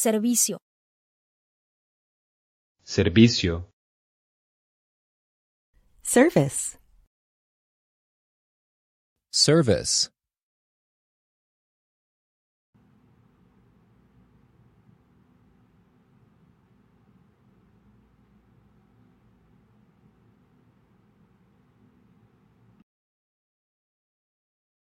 Servicio. Servicio. Service. Service.